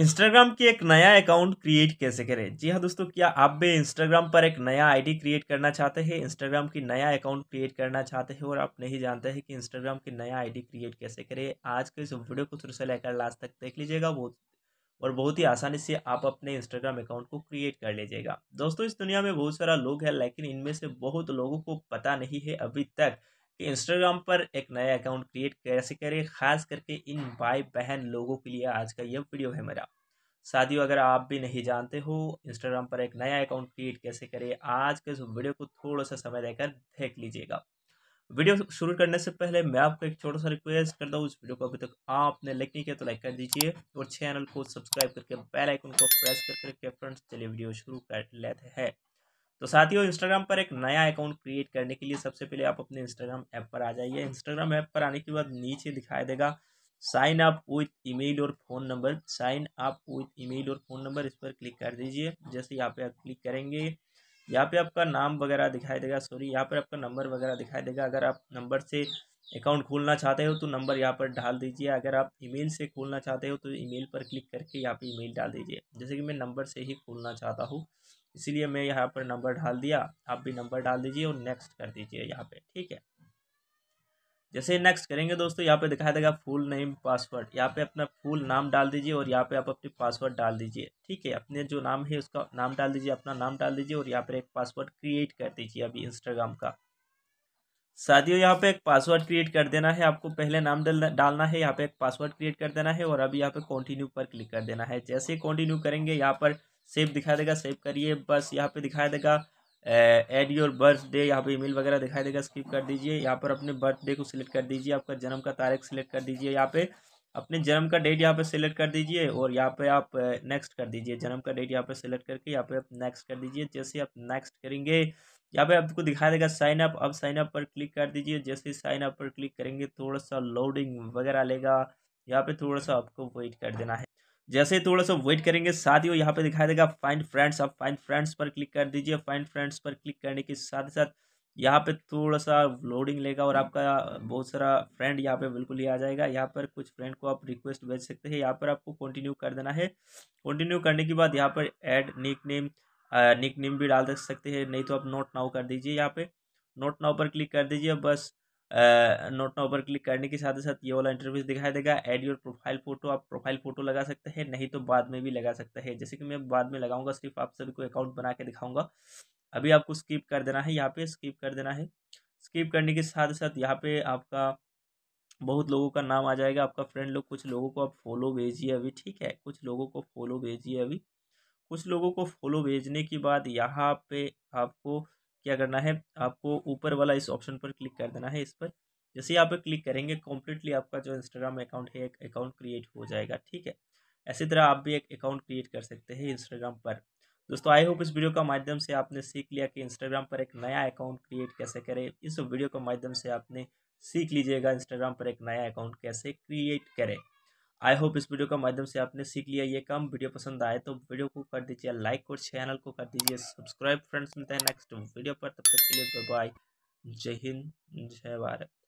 Instagram की एक नया अकाउंट क्रिएट कैसे करें जी हाँ दोस्तों क्या आप भी इंस्टाग्राम पर एक नया आईडी क्रिएट करना चाहते हैं इंस्टाग्राम की नया अकाउंट क्रिएट करना चाहते हैं और आप नहीं जानते हैं कि इंस्टाग्राम की नया आईडी क्रिएट कैसे करें आज के इस वीडियो को शुरू से लेकर लास्ट तक देख लीजिएगा बहुत और बहुत ही आसानी से आप अपने इंस्टाग्राम अकाउंट को क्रिएट कर लीजिएगा दोस्तों इस दुनिया में बहुत सारा लोग है लेकिन इनमें से बहुत लोगों को पता नहीं है अभी तक कि इंस्टाग्राम पर एक नया अकाउंट क्रिएट कैसे करें खास करके इन भाई बहन लोगों के लिए आज का यह वीडियो है मेरा साथियों अगर आप भी नहीं जानते हो इंस्टाग्राम पर एक नया अकाउंट क्रिएट कैसे करें आज के इस वीडियो को थोड़ा सा समय देकर देख लीजिएगा वीडियो शुरू करने से पहले मैं आपको एक छोटा सा रिक्वेस्ट करता हूँ उस वीडियो को अभी तक आपने लाइक नहीं किया तो लाइक कर दीजिए और चैनल को सब्सक्राइब करके बेल आइकन को प्रेस करके फ्रेंड्स चलिए वीडियो शुरू कर लेते हैं तो साथियों इंस्टाग्राम पर एक नया अकाउंट क्रिएट करने के लिए सबसे पहले आप अपने इंस्टाग्राम ऐप पर आ जाइए इंस्टाग्राम ऐप पर आने के बाद नीचे दिखाई देगा साइन अप विथ ईमेल और phone number sign up with email और फ़ोन नंबर इस पर क्लिक कर दीजिए जैसे यहाँ पे आप क्लिक करेंगे यहाँ पे आपका नाम वगैरह दिखाई देगा सॉरी यहाँ पर आपका नंबर वगैरह दिखाई देगा अगर आप नंबर से अकाउंट खोलना चाहते हो तो नंबर यहाँ पर डाल दीजिए अगर आप ईमेल से खोलना चाहते हो तो ईमेल पर क्लिक करके यहाँ पे ईमेल डाल दीजिए जैसे कि मैं नंबर से ही खोलना चाहता हूँ इसलिए मैं यहाँ पर नंबर डाल दिया आप भी नंबर डाल दीजिए और नेक्स्ट कर दीजिए यहाँ पे ठीक है जैसे नेक्स्ट करेंगे दोस्तों यहाँ पे दिखाया देगा फुल नेम पासवर्ड यहाँ पे अपना फुल नाम डाल दीजिए और यहाँ पे आप अपनी पासवर्ड डाल दीजिए ठीक है अपने जो नाम है उसका नाम डाल दीजिए अपना नाम डाल दीजिए और यहाँ पर एक पासवर्ड क्रिएट कर दीजिए अभी इंस्टाग्राम का साथियों यहाँ पे एक पासवर्ड क्रिएट कर देना है आपको पहले नाम डालना है यहाँ पे एक पासवर्ड क्रिएट कर देना है और अब यहाँ पे कंटिन्यू पर क्लिक कर देना है जैसे कंटिन्यू करेंगे यहाँ पर सेव दिखा देगा सेव करिए बस यहाँ पे दिखा देगा एड योर बर्थडे यहाँ पे ईमेल वगैरह दिखाई देगा स्किप कर दीजिए यहाँ पर अपने बर्थडे को सिलेक्ट कर दीजिए आपका जन्म का तारीख सिलेक्ट कर दीजिए यहाँ पे अपने जन्म का डेट यहाँ पे सिलेक्ट कर दीजिए और यहाँ पे आप नेक्स्ट कर दीजिए जन्म का डेट यहाँ पे सिलेक्ट करके यहाँ पे आप नेक्स्ट कर दीजिए जैसे आप नेक्स्ट करेंगे यहाँ पे आपको दिखाई देगा साइन अप अब साइन अप पर क्लिक कर दीजिए जैसे साइन अप पर क्लिक करेंगे थोड़ा सा लोडिंग वगैरह लेगा यहाँ पे थोड़ा सा आपको वेट कर देना है जैसे थोड़ा सा वेट करेंगे साथ ही यहाँ पे दिखाई देगा फाइंड फ्रेंड्स आप फाइंड फ्रेंड्स पर क्लिक कर दीजिए फाइंड फ्रेंड्स पर क्लिक करने के साथ ही साथ यहाँ पे थोड़ा सा लोडिंग लेगा और आपका बहुत सारा फ्रेंड यहाँ पे बिल्कुल ही आ जाएगा यहाँ पर कुछ फ्रेंड को आप रिक्वेस्ट भेज सकते हैं यहाँ पर आपको कंटिन्यू कर देना है कंटिन्यू करने के बाद यहाँ पर add nickname nickname भी डाल सकते हैं नहीं तो आप नोट नाउ कर दीजिए यहाँ पे नोट नाउ पर क्लिक कर दीजिए बस नोट नाउ पर क्लिक करने के साथ ही साथ ये वाला इंटरव्यूज दिखाई देगा एड योर प्रोफाइल फोटो आप प्रोफाइल फोटो लगा सकते हैं नहीं तो बाद में भी लगा सकते हैं जैसे कि मैं बाद में लगाऊंगा सिर्फ आप सभी को अकाउंट बना के दिखाऊंगा अभी आपको स्किप कर देना है यहाँ पे स्किप कर देना है स्किप करने के साथ साथ यहाँ पे आपका बहुत लोगों का नाम आ जाएगा आपका फ्रेंड लोग कुछ लोगों को आप फॉलो भेजिए अभी ठीक है कुछ लोगों को फॉलो भेजिए अभी कुछ लोगों को फॉलो भेजने के बाद यहाँ पे आपको क्या करना है आपको ऊपर वाला इस ऑप्शन पर क्लिक कर देना है इस पर जैसे यहाँ पे क्लिक करेंगे कम्प्लीटली आपका जो इंस्टाग्राम अकाउंट है एक अकाउंट क्रिएट हो जाएगा ठीक है ऐसी तरह आप भी एक अकाउंट क्रिएट कर सकते हैं इंस्टाग्राम पर दोस्तों आई होप इस वीडियो का माध्यम से आपने सीख लिया कि इंस्टाग्राम पर एक नया अकाउंट क्रिएट कैसे करें इस वीडियो के माध्यम से आपने सीख लीजिएगा इंस्टाग्राम पर एक नया अकाउंट कैसे क्रिएट करें आई होप इस वीडियो के माध्यम से आपने सीख लिया ये काम वीडियो पसंद आए तो वीडियो को कर दीजिए लाइक और चैनल को कर दीजिए सब्सक्राइब फ्रेंड्स मिलते हैं नेक्स्ट वीडियो पर तब तक के लिए बाय जय हिंद जय भारत